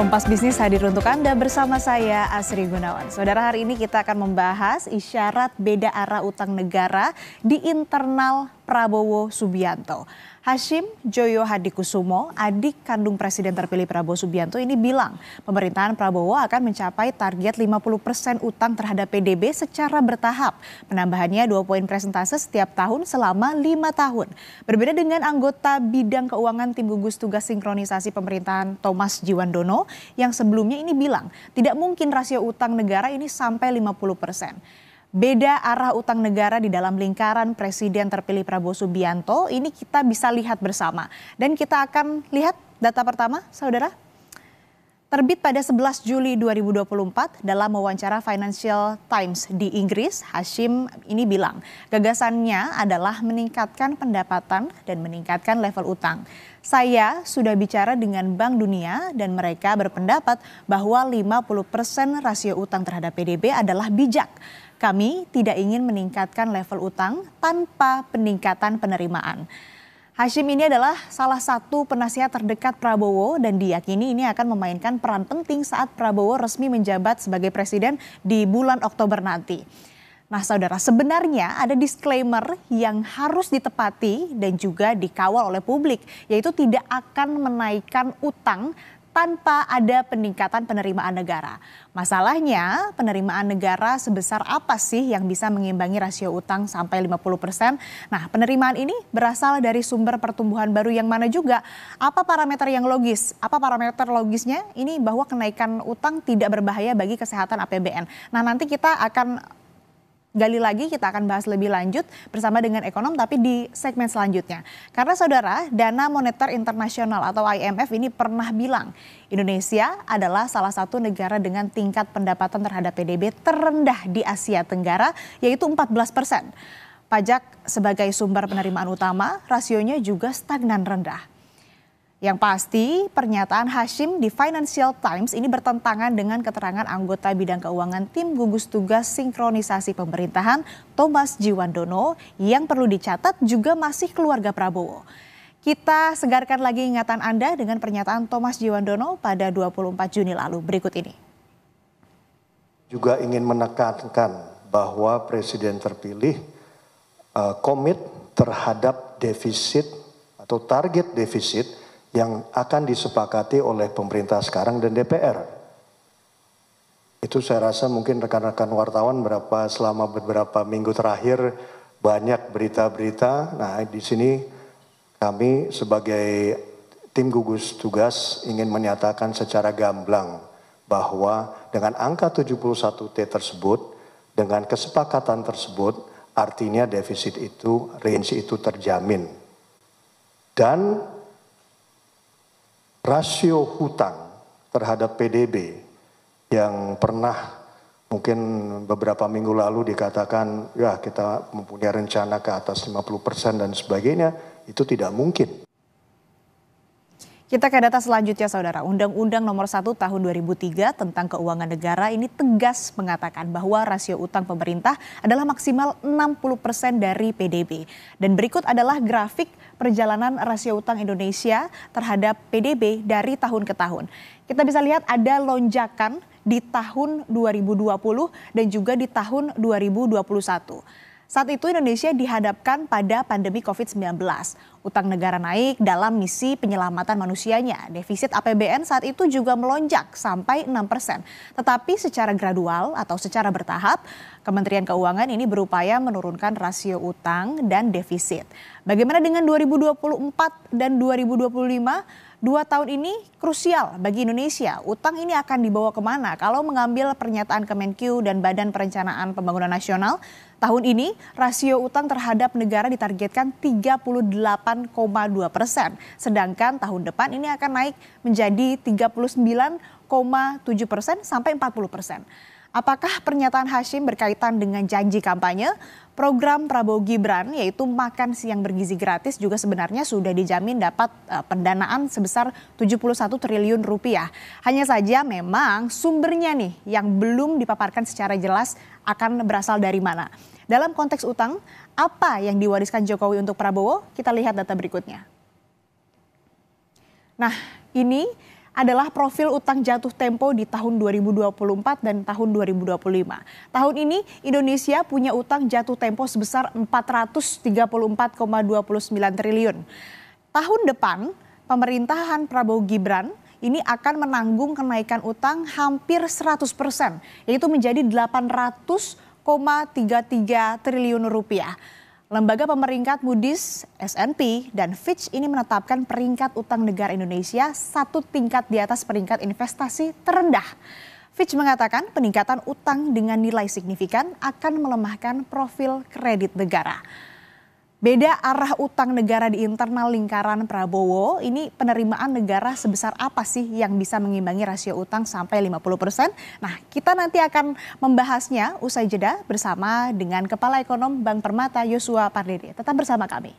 Kompas Bisnis hadir untuk Anda bersama saya Asri Gunawan. Saudara hari ini kita akan membahas isyarat beda arah utang negara di internal Prabowo Subianto. Hashim Joyo Hadikusumo, adik kandung Presiden terpilih Prabowo Subianto ini bilang pemerintahan Prabowo akan mencapai target 50 persen utang terhadap PDB secara bertahap. Penambahannya dua poin presentase setiap tahun selama lima tahun. Berbeda dengan anggota bidang keuangan tim gugus tugas sinkronisasi pemerintahan Thomas Jiwandono yang sebelumnya ini bilang tidak mungkin rasio utang negara ini sampai 50 persen beda arah utang negara di dalam lingkaran Presiden terpilih Prabowo Subianto ini kita bisa lihat bersama. Dan kita akan lihat data pertama, saudara. Terbit pada 11 Juli 2024 dalam wawancara Financial Times di Inggris, Hashim ini bilang gagasannya adalah meningkatkan pendapatan dan meningkatkan level utang. Saya sudah bicara dengan Bank Dunia dan mereka berpendapat bahwa 50% rasio utang terhadap PDB adalah bijak. Kami tidak ingin meningkatkan level utang tanpa peningkatan penerimaan. Hashim ini adalah salah satu penasihat terdekat Prabowo dan diyakini ini akan memainkan peran penting saat Prabowo resmi menjabat sebagai presiden di bulan Oktober nanti. Nah saudara, sebenarnya ada disclaimer yang harus ditepati dan juga dikawal oleh publik, yaitu tidak akan menaikkan utang tanpa ada peningkatan penerimaan negara. Masalahnya, penerimaan negara sebesar apa sih yang bisa mengimbangi rasio utang sampai 50 persen? Nah, penerimaan ini berasal dari sumber pertumbuhan baru yang mana juga? Apa parameter yang logis? Apa parameter logisnya? Ini bahwa kenaikan utang tidak berbahaya bagi kesehatan APBN. Nah, nanti kita akan gali lagi kita akan bahas lebih lanjut bersama dengan ekonom tapi di segmen selanjutnya. Karena saudara, Dana Moneter Internasional atau IMF ini pernah bilang Indonesia adalah salah satu negara dengan tingkat pendapatan terhadap PDB terendah di Asia Tenggara yaitu 14 persen. Pajak sebagai sumber penerimaan utama, rasionya juga stagnan rendah. Yang pasti, pernyataan Hashim di Financial Times ini bertentangan dengan keterangan anggota bidang keuangan tim gugus tugas sinkronisasi pemerintahan Thomas Jiwandono yang perlu dicatat juga masih keluarga Prabowo. Kita segarkan lagi ingatan Anda dengan pernyataan Thomas Jiwandono pada 24 Juni lalu. Berikut ini. Juga ingin menekankan bahwa Presiden terpilih uh, komit terhadap defisit atau target defisit yang akan disepakati oleh pemerintah sekarang dan DPR. Itu saya rasa mungkin rekan-rekan wartawan berapa selama beberapa minggu terakhir banyak berita-berita. Nah, di sini kami sebagai tim gugus tugas ingin menyatakan secara gamblang bahwa dengan angka 71T tersebut, dengan kesepakatan tersebut, artinya defisit itu, range itu terjamin. Dan rasio hutang terhadap PDB yang pernah mungkin beberapa minggu lalu dikatakan ya kita mempunyai rencana ke atas 50% dan sebagainya itu tidak mungkin. Kita ke data selanjutnya Saudara. Undang-Undang Nomor 1 Tahun 2003 tentang Keuangan Negara ini tegas mengatakan bahwa rasio utang pemerintah adalah maksimal 60% dari PDB. Dan berikut adalah grafik perjalanan rasio utang Indonesia terhadap PDB dari tahun ke tahun. Kita bisa lihat ada lonjakan di tahun 2020 dan juga di tahun 2021. Saat itu Indonesia dihadapkan pada pandemi COVID-19. Utang negara naik dalam misi penyelamatan manusianya. Defisit APBN saat itu juga melonjak sampai 6 persen. Tetapi secara gradual atau secara bertahap, Kementerian Keuangan ini berupaya menurunkan rasio utang dan defisit. Bagaimana dengan 2024 dan 2025? Dua tahun ini krusial bagi Indonesia. Utang ini akan dibawa kemana? Kalau mengambil pernyataan Kemenkyu dan Badan Perencanaan Pembangunan Nasional, tahun ini rasio utang terhadap negara ditargetkan 38,2 persen. Sedangkan tahun depan ini akan naik menjadi 39,7 persen sampai 40 persen. Apakah pernyataan Hashim berkaitan dengan janji kampanye? Program Prabowo Gibran yaitu makan siang bergizi gratis juga sebenarnya sudah dijamin dapat eh, pendanaan sebesar 71 triliun rupiah. Hanya saja memang sumbernya nih yang belum dipaparkan secara jelas akan berasal dari mana. Dalam konteks utang, apa yang diwariskan Jokowi untuk Prabowo? Kita lihat data berikutnya. Nah, ini adalah profil utang jatuh tempo di tahun 2024 dan tahun 2025. Tahun ini Indonesia punya utang jatuh tempo sebesar 434,29 triliun. Tahun depan pemerintahan Prabowo Gibran ini akan menanggung kenaikan utang hampir 100 persen, yaitu menjadi 800,33 triliun rupiah. Lembaga pemeringkat Moody's, S&P, dan Fitch ini menetapkan peringkat utang negara Indonesia satu tingkat di atas peringkat investasi terendah. Fitch mengatakan peningkatan utang dengan nilai signifikan akan melemahkan profil kredit negara. Beda arah utang negara di internal lingkaran Prabowo, ini penerimaan negara sebesar apa sih yang bisa mengimbangi rasio utang sampai 50 persen? Nah, kita nanti akan membahasnya usai jeda bersama dengan Kepala Ekonom Bank Permata Yosua Pardede. Tetap bersama kami.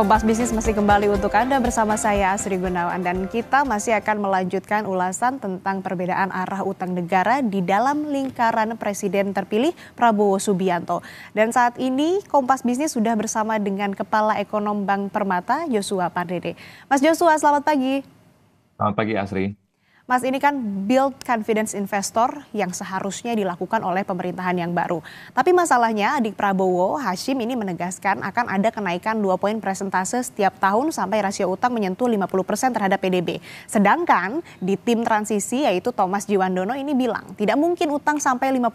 Kompas Bisnis masih kembali untuk Anda bersama saya Asri Gunawan dan kita masih akan melanjutkan ulasan tentang perbedaan arah utang negara di dalam lingkaran Presiden terpilih Prabowo Subianto. Dan saat ini Kompas Bisnis sudah bersama dengan Kepala Ekonom Bank Permata Joshua Pardede. Mas Joshua, selamat pagi. Selamat pagi Asri. Mas ini kan build confidence investor yang seharusnya dilakukan oleh pemerintahan yang baru. Tapi masalahnya adik Prabowo Hashim ini menegaskan akan ada kenaikan dua poin presentase setiap tahun sampai rasio utang menyentuh 50% terhadap PDB. Sedangkan di tim transisi yaitu Thomas Jiwandono ini bilang tidak mungkin utang sampai 50%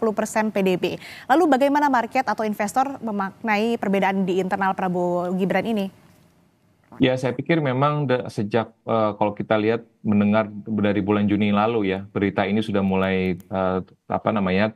PDB. Lalu bagaimana market atau investor memaknai perbedaan di internal Prabowo Gibran ini? Ya, saya pikir memang sejak uh, kalau kita lihat mendengar dari bulan Juni lalu ya berita ini sudah mulai uh, apa namanya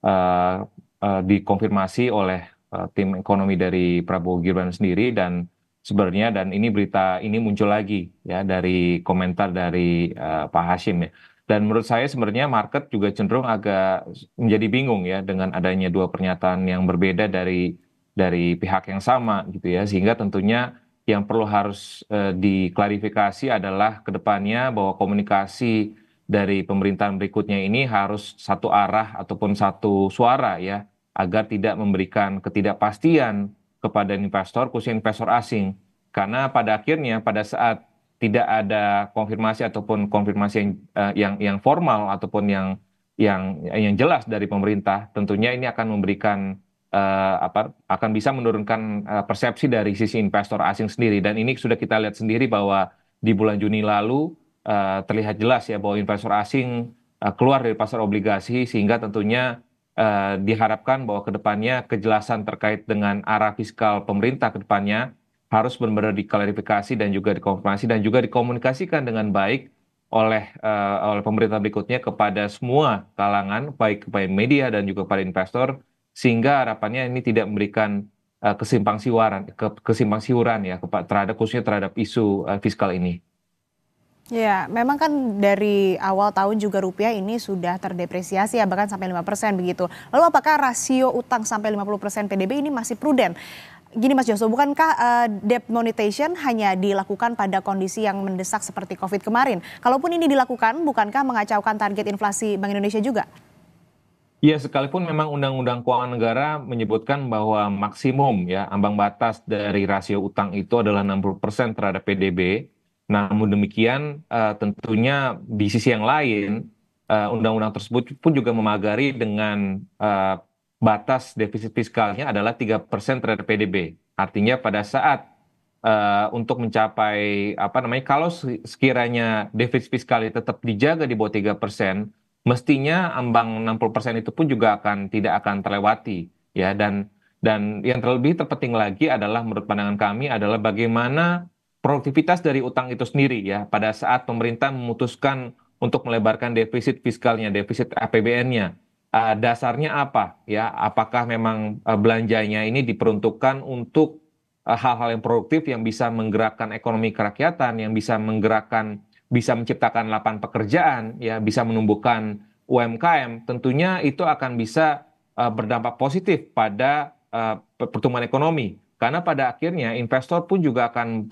uh, uh, dikonfirmasi oleh uh, tim ekonomi dari Prabowo Gibran sendiri dan sebenarnya dan ini berita ini muncul lagi ya dari komentar dari uh, Pak Hashim ya. Dan menurut saya sebenarnya market juga cenderung agak menjadi bingung ya dengan adanya dua pernyataan yang berbeda dari dari pihak yang sama gitu ya sehingga tentunya yang perlu harus eh, diklarifikasi adalah kedepannya bahwa komunikasi dari pemerintahan berikutnya ini harus satu arah ataupun satu suara ya agar tidak memberikan ketidakpastian kepada investor khususnya investor asing karena pada akhirnya pada saat tidak ada konfirmasi ataupun konfirmasi yang eh, yang, yang formal ataupun yang yang yang jelas dari pemerintah tentunya ini akan memberikan uh, apa akan bisa menurunkan uh, persepsi dari sisi investor asing sendiri dan ini sudah kita lihat sendiri bahwa di bulan Juni lalu uh, terlihat jelas ya bahwa investor asing uh, keluar dari pasar obligasi sehingga tentunya uh, diharapkan bahwa kedepannya kejelasan terkait dengan arah fiskal pemerintah kedepannya harus benar-benar diklarifikasi dan juga dikonfirmasi dan juga dikomunikasikan dengan baik oleh uh, oleh pemerintah berikutnya kepada semua kalangan baik kepada media dan juga kepada investor sehingga harapannya ini tidak memberikan uh, kesimpang siuran ke, kesimpang siuran ya terhadap khususnya terhadap isu uh, fiskal ini. Ya, memang kan dari awal tahun juga rupiah ini sudah terdepresiasi ya bahkan sampai 5% begitu. Lalu apakah rasio utang sampai 50% PDB ini masih prudent? Gini Mas Joso, bukankah uh, debt monetization hanya dilakukan pada kondisi yang mendesak seperti Covid kemarin? Kalaupun ini dilakukan, bukankah mengacaukan target inflasi Bank Indonesia juga? Ya sekalipun memang Undang-Undang Keuangan Negara menyebutkan bahwa maksimum ya ambang batas dari rasio utang itu adalah 60% terhadap PDB. Namun demikian uh, tentunya di sisi yang lain eh, undang-undang uh, tersebut pun juga memagari dengan uh, batas defisit fiskalnya adalah 3% terhadap PDB. Artinya pada saat uh, untuk mencapai apa namanya kalau sekiranya defisit fiskalnya tetap dijaga di bawah 3%, mestinya ambang 60% itu pun juga akan tidak akan terlewati ya dan dan yang terlebih terpenting lagi adalah menurut pandangan kami adalah bagaimana produktivitas dari utang itu sendiri ya pada saat pemerintah memutuskan untuk melebarkan defisit fiskalnya, defisit APBN-nya. Uh, eh, dasarnya apa ya? Apakah memang uh, belanjanya ini diperuntukkan untuk eh, hal-hal uh, yang produktif yang bisa menggerakkan ekonomi kerakyatan, yang bisa menggerakkan bisa menciptakan lapangan pekerjaan, ya bisa menumbuhkan UMKM, tentunya itu akan bisa uh, berdampak positif pada uh, pertumbuhan ekonomi. Karena pada akhirnya investor pun juga akan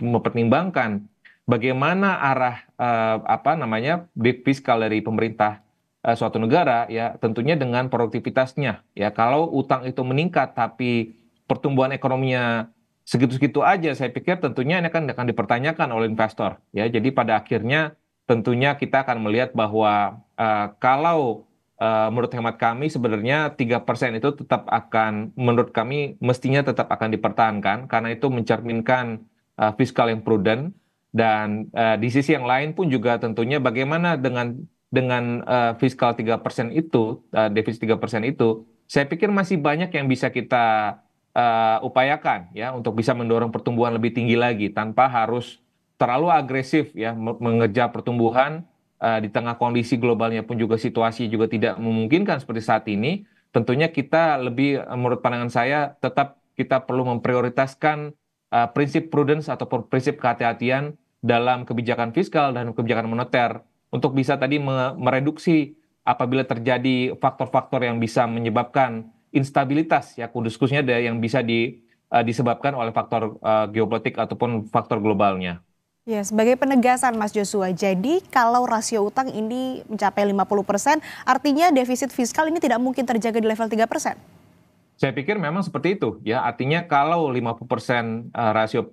mempertimbangkan bagaimana arah uh, apa namanya big fiskal dari pemerintah uh, suatu negara ya tentunya dengan produktivitasnya ya kalau utang itu meningkat tapi pertumbuhan ekonominya segitu-segitu aja saya pikir tentunya ini akan akan dipertanyakan oleh investor ya jadi pada akhirnya tentunya kita akan melihat bahwa uh, kalau uh, menurut hemat kami sebenarnya tiga persen itu tetap akan menurut kami mestinya tetap akan dipertahankan karena itu mencerminkan uh, fiskal yang prudent dan uh, di sisi yang lain pun juga tentunya bagaimana dengan dengan uh, fiskal 3% itu uh, defisit persen itu saya pikir masih banyak yang bisa kita uh, upayakan ya untuk bisa mendorong pertumbuhan lebih tinggi lagi tanpa harus terlalu agresif ya mengejar pertumbuhan uh, di tengah kondisi globalnya pun juga situasi juga tidak memungkinkan seperti saat ini tentunya kita lebih eh, menurut pandangan saya tetap kita perlu memprioritaskan uh, prinsip prudence atau prinsip kehati-hatian dalam kebijakan fiskal dan kebijakan moneter untuk bisa tadi mereduksi apabila terjadi faktor-faktor yang bisa menyebabkan instabilitas ya kudus khususnya yang bisa di, uh, disebabkan oleh faktor uh, geopolitik ataupun faktor globalnya. Ya, sebagai penegasan Mas Joshua, jadi kalau rasio utang ini mencapai 50 persen, artinya defisit fiskal ini tidak mungkin terjaga di level 3 persen? Saya pikir memang seperti itu. ya Artinya kalau 50 persen eh, rasio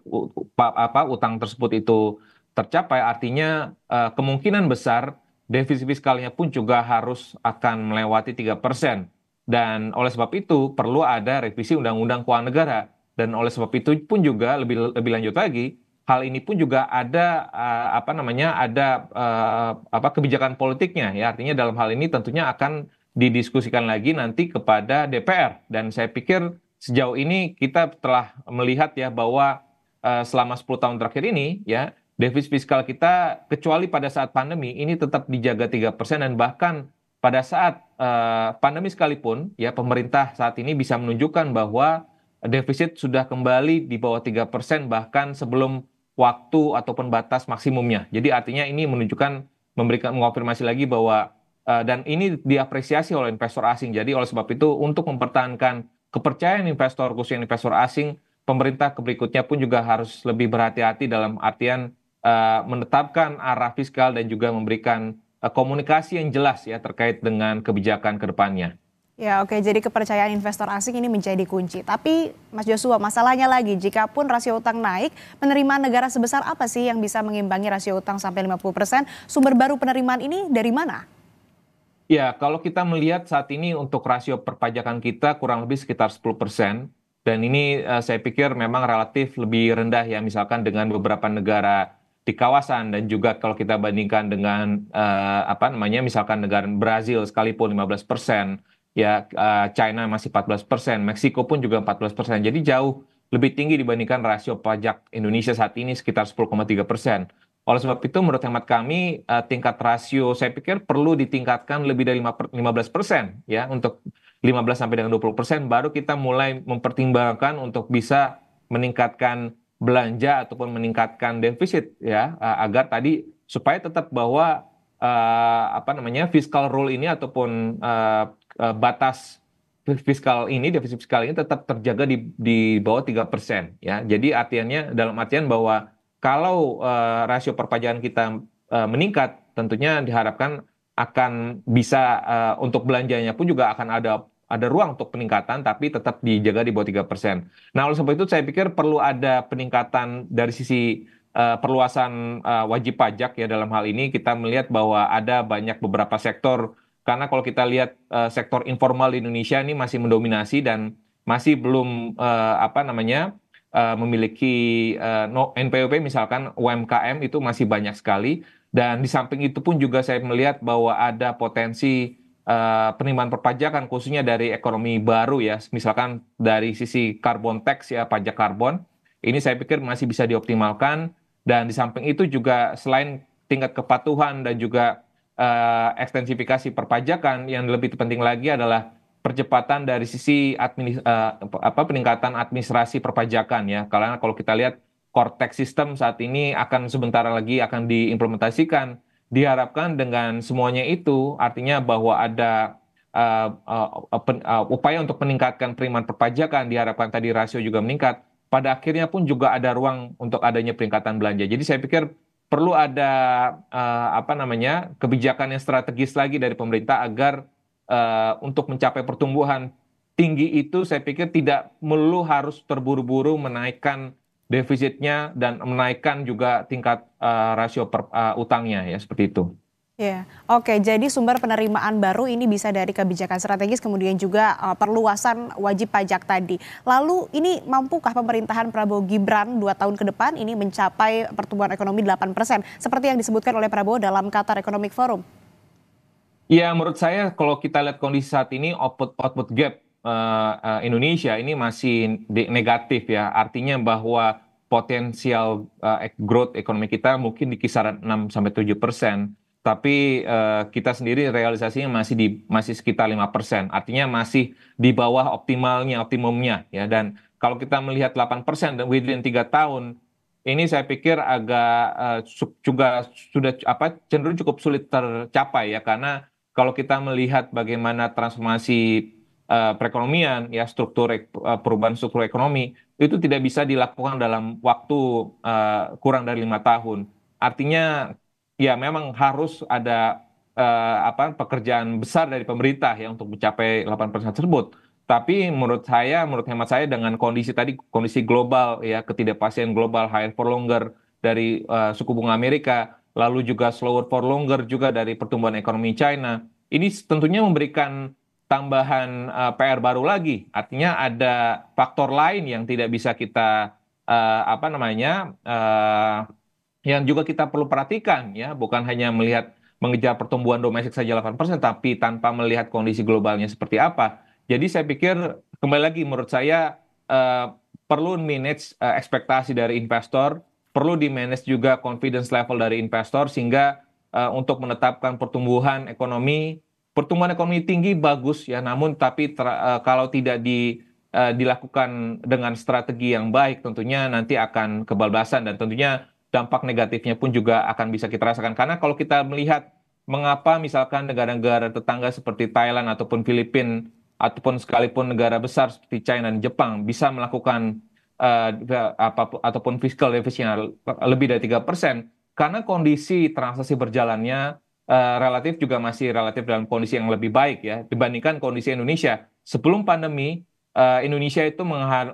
apa, utang tersebut itu tercapai, artinya kemungkinan besar defisit fiskalnya pun juga harus akan melewati 3 persen. Dan oleh sebab itu perlu ada revisi Undang-Undang Keuangan Negara. Dan oleh sebab itu pun juga lebih lebih lanjut lagi, hal ini pun juga ada uh, apa namanya ada uh, apa kebijakan politiknya ya. Artinya dalam hal ini tentunya akan didiskusikan lagi nanti kepada DPR. Dan saya pikir sejauh ini kita telah melihat ya bahwa uh, selama 10 tahun terakhir ini ya defisit fiskal kita kecuali pada saat pandemi ini tetap dijaga tiga persen dan bahkan pada saat uh, pandemi sekalipun ya pemerintah saat ini bisa menunjukkan bahwa defisit sudah kembali di bawah tiga persen bahkan sebelum waktu ataupun batas maksimumnya. Jadi artinya ini menunjukkan memberikan mengonfirmasi lagi bahwa uh, dan ini diapresiasi oleh investor asing. Jadi oleh sebab itu untuk mempertahankan kepercayaan investor khususnya investor asing, pemerintah berikutnya pun juga harus lebih berhati-hati dalam artian uh, menetapkan arah fiskal dan juga memberikan Eh, komunikasi yang jelas ya terkait dengan kebijakan ke depannya. Ya oke, jadi kepercayaan investor asing ini menjadi kunci. Tapi Mas Joshua, masalahnya lagi, jika pun rasio utang naik, penerimaan negara sebesar apa sih yang bisa mengimbangi rasio utang sampai 50%? Sumber baru penerimaan ini dari mana? Ya, kalau kita melihat saat ini untuk rasio perpajakan kita kurang lebih sekitar 10%. Dan ini uh, saya pikir memang relatif lebih rendah ya, misalkan dengan beberapa negara di kawasan dan juga kalau kita bandingkan dengan uh, apa namanya misalkan negara Brazil sekalipun 15 persen ya uh, China masih 14 persen Meksiko pun juga 14 persen jadi jauh lebih tinggi dibandingkan rasio pajak Indonesia saat ini sekitar 10,3 persen. Oleh sebab itu menurut hemat kami uh, tingkat rasio saya pikir perlu ditingkatkan lebih dari 15 persen ya untuk 15 sampai dengan 20 persen baru kita mulai mempertimbangkan untuk bisa meningkatkan belanja ataupun meningkatkan defisit ya eh, agar tadi supaya tetap bahwa uh, apa namanya fiskal rule ini ataupun uh, uh, batas fiskal ini defisit fiskal ini tetap terjaga di di bawah tiga persen ya jadi artiannya dalam artian bahwa kalau uh, rasio perpajakan kita uh, meningkat tentunya diharapkan akan bisa uh, untuk belanjanya pun juga akan ada ada ruang untuk peningkatan tapi tetap dijaga di bawah tiga persen. Nah, oleh sebab itu saya pikir perlu ada peningkatan dari sisi uh, perluasan uh, wajib pajak ya dalam hal ini kita melihat bahwa ada banyak beberapa sektor karena kalau kita lihat uh, sektor informal di Indonesia ini masih mendominasi dan masih belum uh, apa namanya uh, memiliki uh, no, NPWP misalkan UMKM itu masih banyak sekali dan di samping itu pun juga saya melihat bahwa ada potensi Eh, penerimaan perpajakan khususnya dari ekonomi baru ya, misalkan dari sisi karbon tax ya pajak karbon, ini saya pikir masih bisa dioptimalkan dan di samping itu juga selain tingkat kepatuhan dan juga uh, ekstensifikasi perpajakan yang lebih penting lagi adalah percepatan dari sisi administ, uh, apa peningkatan administrasi perpajakan ya. Karena kalau kita lihat core tax system saat ini akan sebentar lagi akan diimplementasikan diharapkan dengan semuanya itu artinya bahwa ada uh, uh, pen, uh, upaya untuk meningkatkan periman perpajakan diharapkan tadi rasio juga meningkat pada akhirnya pun juga ada ruang untuk adanya peningkatan belanja jadi saya pikir perlu ada uh, apa namanya kebijakan yang strategis lagi dari pemerintah agar uh, untuk mencapai pertumbuhan tinggi itu saya pikir tidak melulu harus terburu-buru menaikkan defisitnya dan menaikkan juga tingkat uh, rasio per, uh, utangnya ya seperti itu. Ya, yeah. oke. Okay, jadi sumber penerimaan baru ini bisa dari kebijakan strategis, kemudian juga uh, perluasan wajib pajak tadi. Lalu ini mampukah pemerintahan Prabowo Gibran dua tahun ke depan ini mencapai pertumbuhan ekonomi 8 persen, seperti yang disebutkan oleh Prabowo dalam Qatar Economic Forum? Ya, menurut saya kalau kita lihat kondisi saat ini output output gap Eh, eh, Indonesia ini masih negatif ya. Artinya bahwa potensial eh, growth ekonomi kita mungkin di kisaran 6 sampai 7 persen, tapi kita sendiri realisasinya masih di masih sekitar lima persen. Artinya masih di bawah optimalnya, optimumnya ya. Dan kalau kita melihat 8 persen dan within tiga tahun ini saya pikir agak uh, juga sudah apa cenderung cukup sulit tercapai ya karena kalau kita melihat bagaimana transformasi uh, perekonomian, ya struktur uh, perubahan struktur ekonomi itu tidak bisa dilakukan dalam waktu uh, kurang dari lima tahun. Artinya ya memang harus ada uh, apa pekerjaan besar dari pemerintah ya untuk mencapai 8% tersebut. Tapi menurut saya, menurut hemat saya dengan kondisi tadi kondisi global ya ketidakpastian global higher for longer dari uh, suku bunga Amerika, lalu juga slower for longer juga dari pertumbuhan ekonomi China. Ini tentunya memberikan tambahan uh, eh, PR baru lagi. Artinya ada faktor lain yang tidak bisa kita uh, apa namanya uh, yang juga kita perlu perhatikan ya, bukan hanya melihat mengejar pertumbuhan domestik saja 8%, tapi tanpa melihat kondisi globalnya seperti apa. Jadi saya pikir kembali lagi menurut saya uh, perlu manage uh, ekspektasi dari investor, perlu di manage juga confidence level dari investor sehingga uh, untuk menetapkan pertumbuhan ekonomi pertumbuhan ekonomi tinggi bagus ya, namun tapi ter, uh, kalau tidak di eh, dilakukan dengan strategi yang baik tentunya nanti akan kebablasan dan tentunya dampak negatifnya pun juga akan bisa kita rasakan karena kalau kita melihat mengapa misalkan negara-negara tetangga seperti Thailand ataupun Filipina ataupun sekalipun negara besar seperti China dan Jepang bisa melakukan uh, apa ataupun fiscal yang lebih dari tiga persen karena kondisi transaksi berjalannya Eh, relatif juga masih relatif dalam kondisi yang lebih baik ya dibandingkan kondisi Indonesia sebelum pandemi uh, Indonesia itu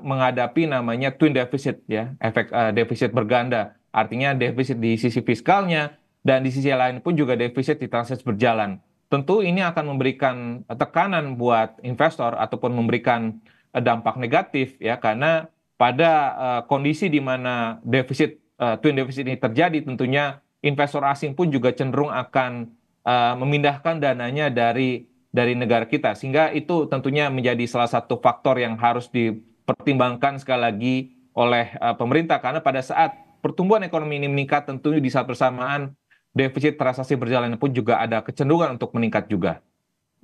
menghadapi namanya twin deficit ya efek uh, defisit berganda artinya defisit di sisi fiskalnya dan di sisi lain pun juga defisit di transaksi berjalan tentu ini akan memberikan tekanan buat investor ataupun memberikan dampak negatif ya karena pada uh, kondisi di mana defisit uh, twin deficit ini terjadi tentunya investor asing pun juga cenderung akan uh, memindahkan dananya dari dari negara kita sehingga itu tentunya menjadi salah satu faktor yang harus dipertimbangkan sekali lagi oleh uh, pemerintah karena pada saat pertumbuhan ekonomi ini meningkat tentunya di saat bersamaan defisit transaksi berjalan pun juga ada kecenderungan untuk meningkat juga.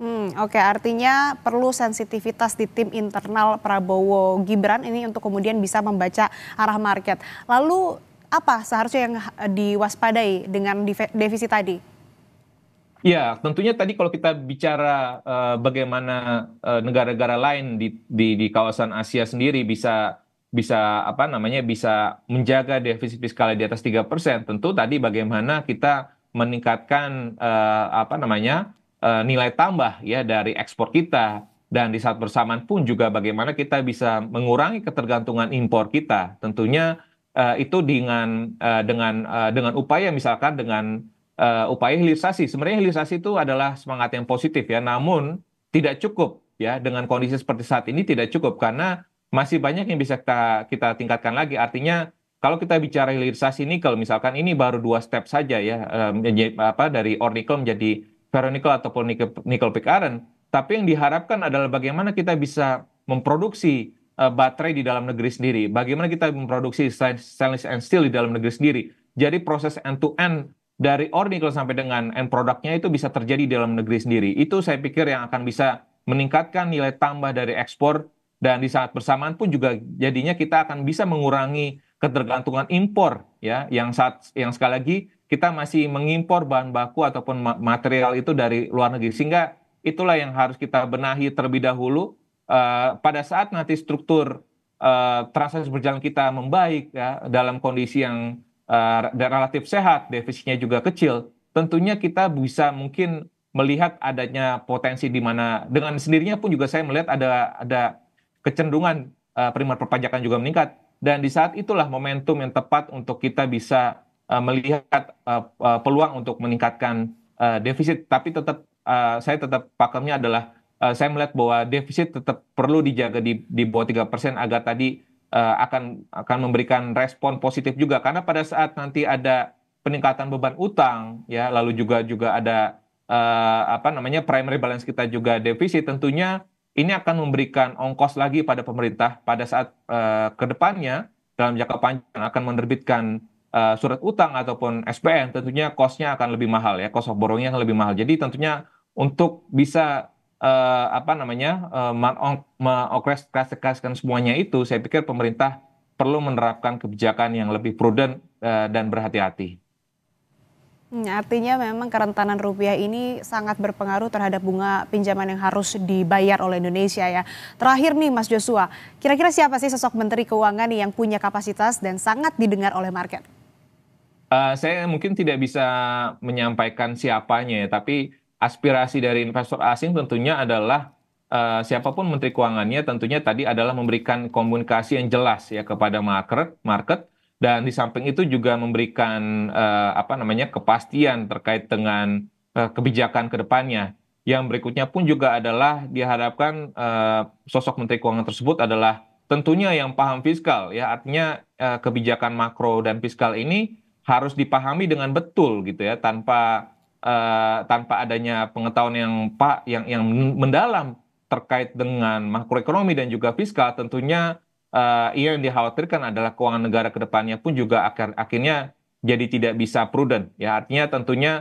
Hmm, Oke, okay. artinya perlu sensitivitas di tim internal Prabowo Gibran ini untuk kemudian bisa membaca arah market. Lalu apa seharusnya yang diwaspadai dengan defisit tadi? Ya, tentunya tadi kalau kita bicara uh, bagaimana eh, negara-negara uh, lain di, di di kawasan Asia sendiri bisa bisa apa namanya bisa menjaga defisit fiskal di atas 3%, tentu tadi bagaimana kita meningkatkan uh, apa namanya uh, nilai tambah ya dari ekspor kita dan di saat bersamaan pun juga bagaimana kita bisa mengurangi ketergantungan impor kita. Tentunya uh, itu dengan uh, dengan uh, dengan upaya misalkan dengan uh, upaya hilirisasi. Sebenarnya hilirisasi itu adalah semangat yang positif ya, namun tidak cukup ya dengan kondisi seperti saat ini tidak cukup karena masih banyak yang bisa kita kita tingkatkan lagi. Artinya kalau kita bicara hilirisasi nikel misalkan ini baru dua step saja ya um, apa dari ornikel menjadi ferronikel ataupun nikel pick iron. Tapi yang diharapkan adalah bagaimana kita bisa memproduksi Eh, baterai di dalam negeri sendiri, bagaimana kita memproduksi stainless and steel di dalam negeri sendiri. Jadi proses end to end dari ornikel sampai dengan end produknya itu bisa terjadi di dalam negeri sendiri. Itu saya pikir yang akan bisa meningkatkan nilai tambah dari ekspor dan di saat bersamaan pun juga jadinya kita akan bisa mengurangi ketergantungan impor ya yang saat yang sekali lagi kita masih mengimpor bahan baku ataupun material itu dari luar negeri sehingga itulah yang harus kita benahi terlebih dahulu Eh, pada saat nanti struktur uh, eh, transaksi berjalan kita membaik ya dalam kondisi yang uh, relatif sehat, defisitnya juga kecil, tentunya kita bisa mungkin melihat adanya potensi di mana dengan sendirinya pun juga saya melihat ada ada kecenderungan uh, primer perpajakan juga meningkat dan di saat itulah momentum yang tepat untuk kita bisa uh, melihat uh, uh, peluang untuk meningkatkan uh, defisit tapi tetap uh, saya tetap pakemnya adalah Eh, saya melihat bahwa defisit tetap perlu dijaga di, di bawah tiga persen agar tadi uh, akan akan memberikan respon positif juga karena pada saat nanti ada peningkatan beban utang ya lalu juga juga ada uh, apa namanya primary balance kita juga defisit tentunya ini akan memberikan ongkos lagi pada pemerintah pada saat uh, kedepannya dalam jangka panjang akan menerbitkan uh, surat utang ataupun SPN tentunya kosnya akan lebih mahal ya kos borongnya akan lebih mahal jadi tentunya untuk bisa uh, apa namanya uh, eh, mengokreskan semuanya itu, saya pikir pemerintah perlu menerapkan kebijakan yang lebih prudent uh, dan berhati-hati. Hmm, artinya memang kerentanan rupiah ini sangat berpengaruh terhadap bunga pinjaman yang harus dibayar oleh Indonesia ya. Terakhir nih Mas Joshua, kira-kira siapa sih sosok Menteri Keuangan yang punya kapasitas dan sangat didengar oleh market? Uh, saya mungkin tidak bisa menyampaikan siapanya ya, tapi aspirasi dari investor asing tentunya adalah uh, siapapun menteri keuangannya tentunya tadi adalah memberikan komunikasi yang jelas ya kepada market market dan di samping itu juga memberikan uh, apa namanya kepastian terkait dengan uh, kebijakan kedepannya Yang berikutnya pun juga adalah diharapkan uh, sosok menteri keuangan tersebut adalah tentunya yang paham fiskal ya artinya uh, kebijakan makro dan fiskal ini harus dipahami dengan betul gitu ya tanpa Eh, tanpa adanya pengetahuan yang pak yang yang mendalam terkait dengan makroekonomi dan juga fiskal tentunya uh, yang dikhawatirkan adalah keuangan negara kedepannya pun juga akan akhirnya jadi tidak bisa prudent ya artinya tentunya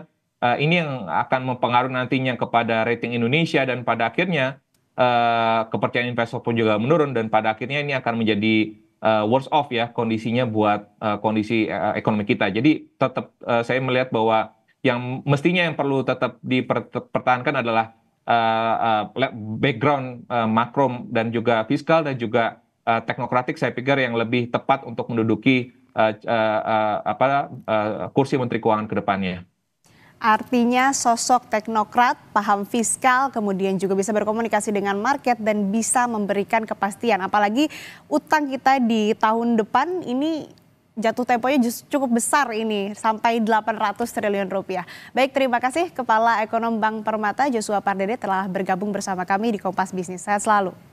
uh, ini yang akan mempengaruhi nantinya kepada rating Indonesia dan pada akhirnya uh, kepercayaan investor pun juga menurun dan pada akhirnya ini akan menjadi uh, worse off ya kondisinya buat uh, kondisi uh, ekonomi kita jadi tetap uh, saya melihat bahwa yang mestinya yang perlu tetap dipertahankan adalah uh, uh, background uh, makro dan juga fiskal dan juga uh, teknokratik saya pikir yang lebih tepat untuk menduduki uh, uh, uh, apa uh, kursi menteri keuangan ke depannya. Artinya sosok teknokrat, paham fiskal, kemudian juga bisa berkomunikasi dengan market dan bisa memberikan kepastian. Apalagi utang kita di tahun depan ini jatuh temponya cukup besar ini sampai 800 triliun rupiah. Baik, terima kasih Kepala Ekonom Bank Permata Joshua Pardede telah bergabung bersama kami di Kompas Bisnis. Sehat selalu.